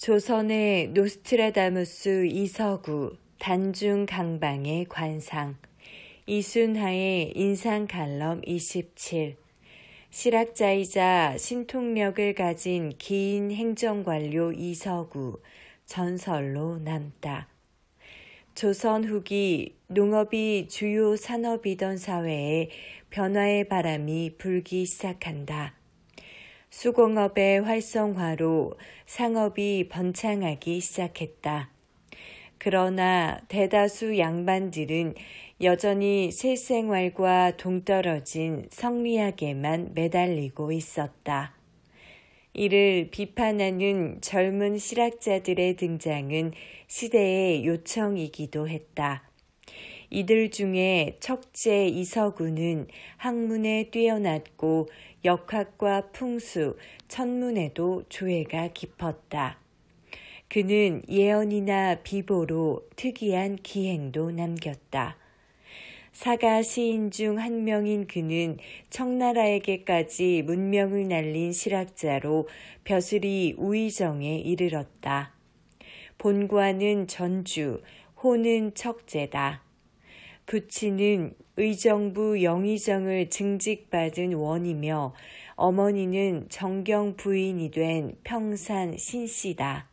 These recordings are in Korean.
조선의 노스트라다무스 이서구 단중 강방의 관상 이순하의 인상 칼럼 27 실학자이자 신통력을 가진 긴 행정관료 이서구 전설로 남다. 조선 후기 농업이 주요 산업이던 사회에 변화의 바람이 불기 시작한다. 수공업의 활성화로 상업이 번창하기 시작했다. 그러나 대다수 양반들은 여전히 실생활과 동떨어진 성리학에만 매달리고 있었다. 이를 비판하는 젊은 실학자들의 등장은 시대의 요청이기도 했다. 이들 중에 척제 이서구는 학문에 뛰어났고 역학과 풍수, 천문에도 조예가 깊었다. 그는 예언이나 비보로 특이한 기행도 남겼다. 사가 시인 중 한 명인 그는 청나라에게까지 문명을 날린 실학자로 벼슬이 우이정에 이르렀다. 본관은 전주, 호는 척제다. 부친은 의정부 영의정을 증직받은 원이며 어머니는 정경 부인이 된 평산 신씨다.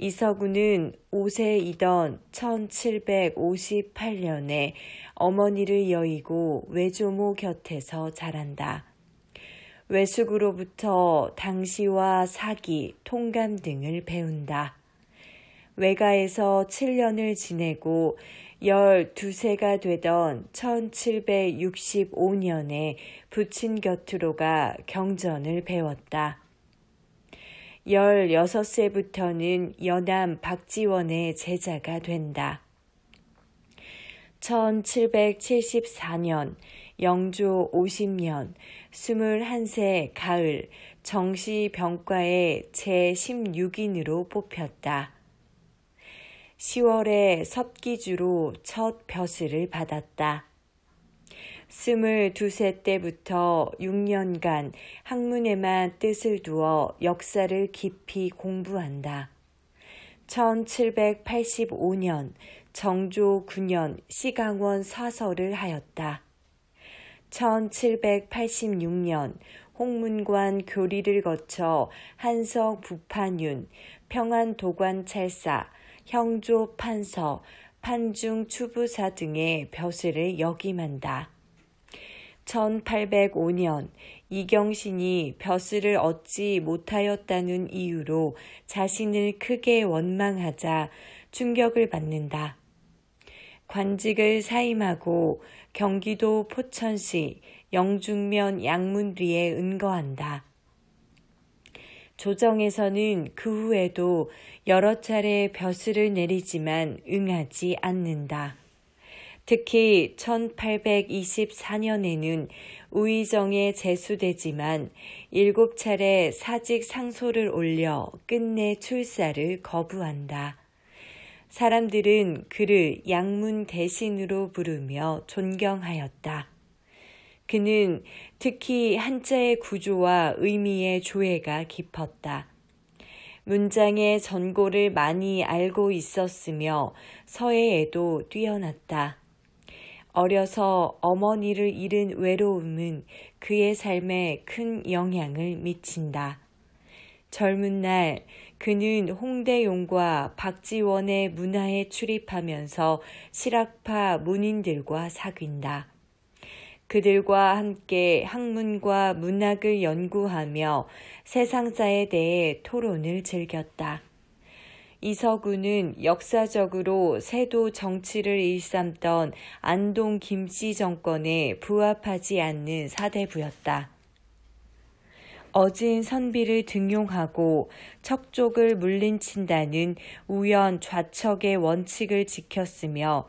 이서구는 5세이던 1758년에 어머니를 여의고 외조모 곁에서 자란다. 외숙으로부터 당시와 사기, 통감 등을 배운다. 외가에서 7년을 지내고 12세가 되던 1765년에 부친 곁으로가 경전을 배웠다. 16세부터는 연암 박지원의 제자가 된다. 1774년 영조 50년 21세 가을 정시병과의 제16인으로 뽑혔다. 10월에 섭기주로 첫 벼슬을 받았다. 2 2세 때부터 6년간 학문에만 뜻을 두어 역사를 깊이 공부한다. 1785년 정조 9년 시강원 사설을 하였다. 1786년 홍문관 교리를 거쳐 한석 부판윤, 평안도관 찰사, 형조 판서, 판중 추부사 등의 벼슬을 역임한다. 1805년 이경신이 벼슬을 얻지 못하였다는 이유로 자신을 크게 원망하자 충격을 받는다. 관직을 사임하고 경기도 포천시 영중면 양문리에 은거한다. 조정에서는 그 후에도 여러 차례 벼슬을 내리지만 응하지 않는다. 특히 1824년에는 우의정에 제수되지만 일곱 차례 사직 상소를 올려 끝내 출사를 거부한다. 사람들은 그를 양문 대신으로 부르며 존경하였다. 그는 특히 한자의 구조와 의미의 조예가 깊었다. 문장의 전고를 많이 알고 있었으며 서예에도 뛰어났다. 어려서 어머니를 잃은 외로움은 그의 삶에 큰 영향을 미친다. 젊은 날 그는 홍대용과 박지원의 문화에 출입하면서 실학파 문인들과 사귄다. 그들과 함께 학문과 문학을 연구하며 세상사에 대해 토론을 즐겼다. 이서구는 역사적으로 세도 정치를 일삼던 안동 김씨 정권에 부합하지 않는 사대부였다. 어진 선비를 등용하고 척족을 물린친다는 우연 좌척의 원칙을 지켰으며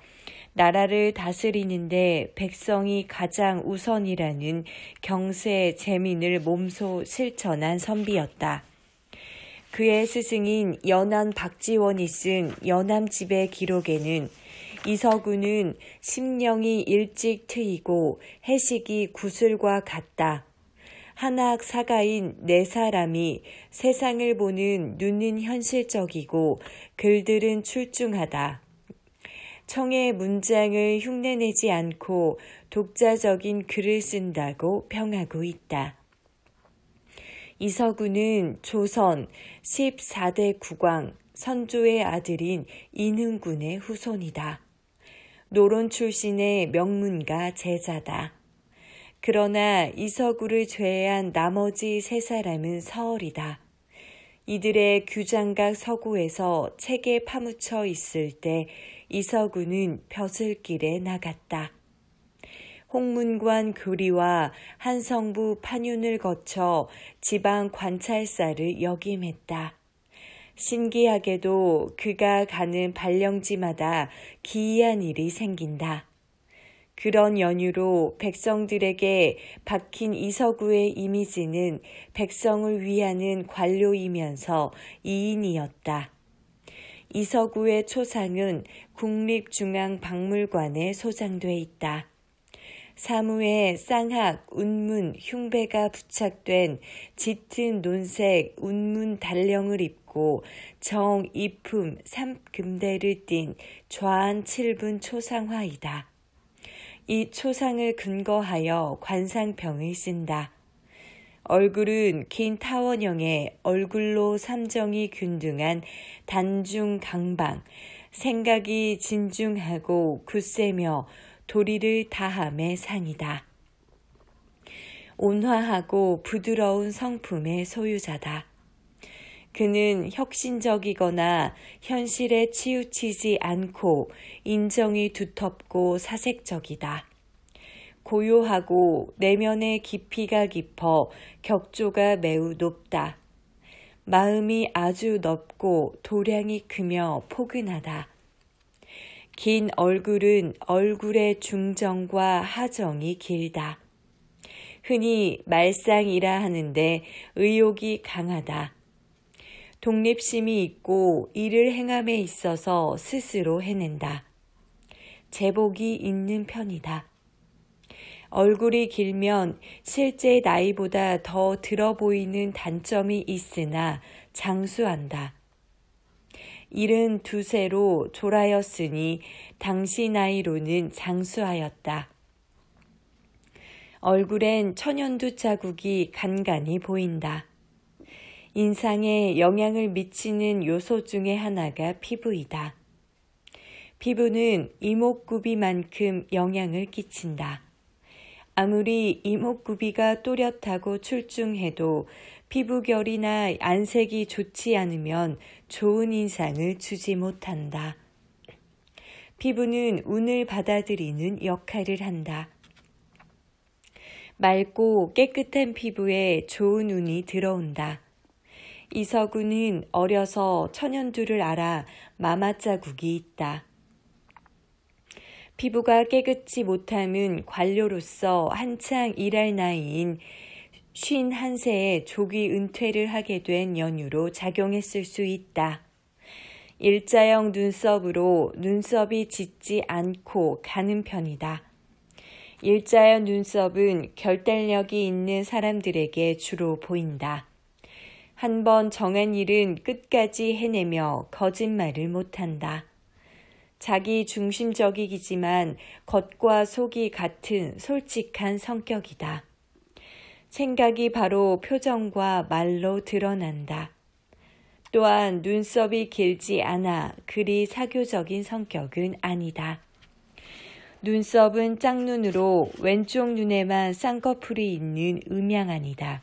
나라를 다스리는데 백성이 가장 우선이라는 경세 재민을 몸소 실천한 선비였다. 그의 스승인 연암 박지원이 쓴 연암집의 기록에는 이서구는 심령이 일찍 트이고 해식이 구슬과 같다. 한학 사가인 네 사람이 세상을 보는 눈은 현실적이고 글들은 출중하다. 청의 문장을 흉내내지 않고 독자적인 글을 쓴다고 평하고 있다. 이서구는 조선 14대 국왕 선조의 아들인 인흥군의 후손이다. 노론 출신의 명문가 제자다. 그러나 이서구를 제외한 나머지 세 사람은 서얼이다. 이들의 규장각 서구에서 책에 파묻혀 있을 때 이서구는 벼슬길에 나갔다. 홍문관 교리와 한성부 판윤을 거쳐 지방 관찰사를 역임했다. 신기하게도 그가 가는 발령지마다 기이한 일이 생긴다. 그런 연유로 백성들에게 박힌 이서구의 이미지는 백성을 위하는 관료이면서 이인이었다. 이서구의 초상은 국립중앙박물관에 소장돼 있다. 사무에 쌍학, 운문, 흉배가 부착된 짙은 논색 운문 달령을 입고 정, 이품, 삼금대를 띤 좌안 7분 초상화이다. 이 초상을 근거하여 관상평을 쓴다. 얼굴은 긴 타원형의 얼굴로 삼정이 균등한 단중 강방, 생각이 진중하고 굳세며 도리를 다함의 상이다. 온화하고 부드러운 성품의 소유자다. 그는 혁신적이거나 현실에 치우치지 않고 인정이 두텁고 사색적이다. 고요하고 내면의 깊이가 깊어 격조가 매우 높다. 마음이 아주 넓고 도량이 크며 포근하다. 긴 얼굴은 얼굴의 중정과 하정이 길다. 흔히 말상이라 하는데 의욕이 강하다. 독립심이 있고 일을 행함에 있어서 스스로 해낸다. 제복이 있는 편이다. 얼굴이 길면 실제 나이보다 더 들어 보이는 단점이 있으나 장수한다. 일은 두세로 졸하였으니 당시 나이로는 장수하였다. 얼굴엔 천연두 자국이 간간히 보인다. 인상에 영향을 미치는 요소 중에 하나가 피부이다. 피부는 이목구비만큼 영향을 끼친다. 아무리 이목구비가 또렷하고 출중해도 피부결이나 안색이 좋지 않으면 좋은 인상을 주지 못한다. 피부는 운을 받아들이는 역할을 한다. 맑고 깨끗한 피부에 좋은 운이 들어온다. 이서구는 어려서 천연두를 알아 마마 자국이 있다. 피부가 깨끗이 못함은 관료로서 한창 일할 나이인 51세에 조기 은퇴를 하게 된 연유로 작용했을 수 있다. 일자형 눈썹으로 눈썹이 짙지 않고 가는 편이다. 일자형 눈썹은 결단력이 있는 사람들에게 주로 보인다. 한 번 정한 일은 끝까지 해내며 거짓말을 못한다. 자기 중심적이기지만 겉과 속이 같은 솔직한 성격이다. 생각이 바로 표정과 말로 드러난다. 또한 눈썹이 길지 않아 그리 사교적인 성격은 아니다. 눈썹은 짝눈으로 왼쪽 눈에만 쌍꺼풀이 있는 음양안이다.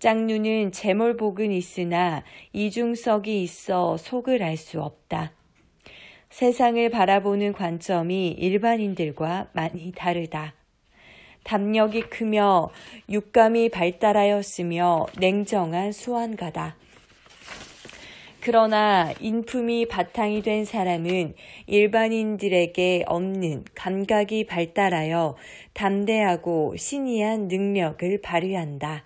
짝눈은 재몰복은 있으나 이중석이 있어 속을 알 수 없다. 세상을 바라보는 관점이 일반인들과 많이 다르다. 담력이 크며 육감이 발달하였으며 냉정한 수완가다. 그러나 인품이 바탕이 된 사람은 일반인들에게 없는 감각이 발달하여 담대하고 신이한 능력을 발휘한다.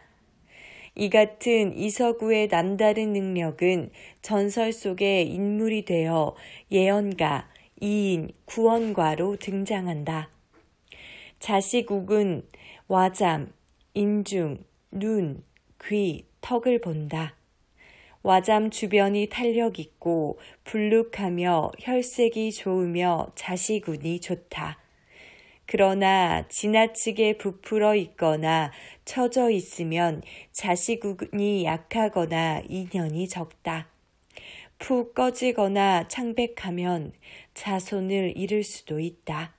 이 같은 이서구의 남다른 능력은 전설 속의 인물이 되어 예언가, 이인, 구원과로 등장한다. 자식욱은 와잠, 인중, 눈, 귀, 턱을 본다. 와잠 주변이 탄력 있고 불룩하며 혈색이 좋으며 자식운이 좋다. 그러나 지나치게 부풀어 있거나 처져 있으면 자식이 약하거나 인연이 적다. 푹 꺼지거나 창백하면 자손을 잃을 수도 있다.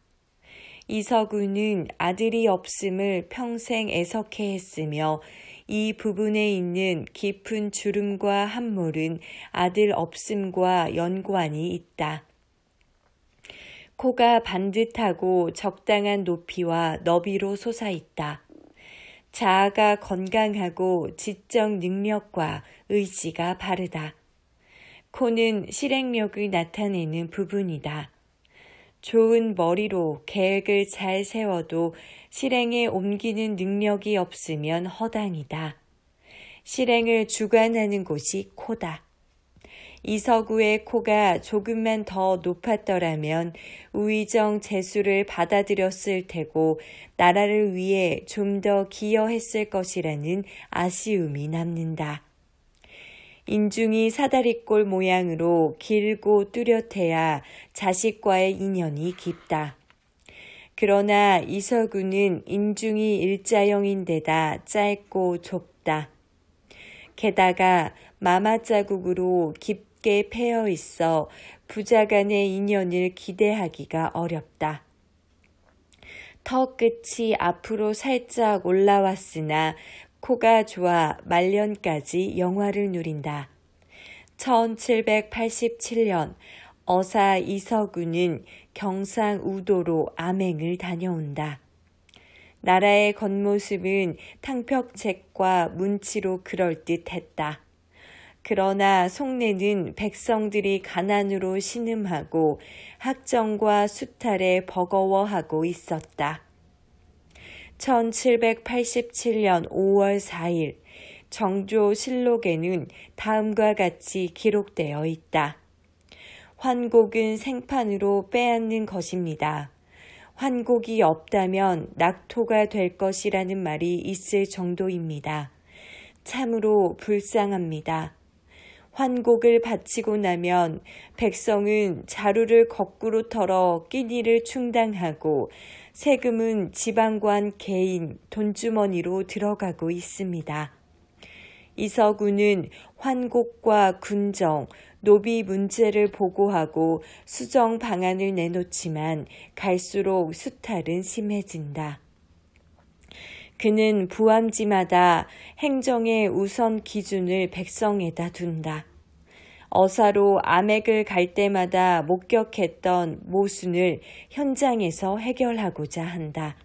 이서구는 아들이 없음을 평생 애석해 했으며 이 부분에 있는 깊은 주름과 함몰은 아들 없음과 연관이 있다. 코가 반듯하고 적당한 높이와 너비로 솟아있다. 자아가 건강하고 지적 능력과 의지가 바르다. 코는 실행력을 나타내는 부분이다. 좋은 머리로 계획을 잘 세워도 실행에 옮기는 능력이 없으면 허당이다. 실행을 주관하는 곳이 코다. 이서구의 코가 조금만 더 높았더라면 우의정 재수를 받아들였을 테고 나라를 위해 좀 더 기여했을 것이라는 아쉬움이 남는다. 인중이 사다리꼴 모양으로 길고 뚜렷해야 자식과의 인연이 깊다. 그러나 이서구는 인중이 일자형인데다 짧고 좁다. 게다가 마마 자국으로 깊 깊게 패여 있어 부자 간의 인연을 기대하기가 어렵다. 턱 끝이 앞으로 살짝 올라왔으나 코가 좋아 말년까지 영화를 누린다. 1787년 어사 이서구는 경상 우도로 암행을 다녀온다. 나라의 겉모습은 탕벽책과 문치로 그럴듯했다. 그러나 속내는 백성들이 가난으로 신음하고 학정과 수탈에 버거워하고 있었다. 1787년 5월 4일 정조 실록에는 다음과 같이 기록되어 있다. 환곡은 생판으로 빼앗는 것입니다. 환곡이 없다면 낙토가 될 것이라는 말이 있을 정도입니다. 참으로 불쌍합니다. 환곡을 바치고 나면 백성은 자루를 거꾸로 털어 끼니를 충당하고 세금은 지방관 개인 돈주머니로 들어가고 있습니다. 이서구는 환곡과 군정, 노비 문제를 보고하고 수정 방안을 내놓지만 갈수록 수탈은 심해진다. 그는 부암지마다 행정의 우선 기준을 백성에다 둔다. 어사로 암액을 갈 때마다 목격했던 모순을 현장에서 해결하고자 한다.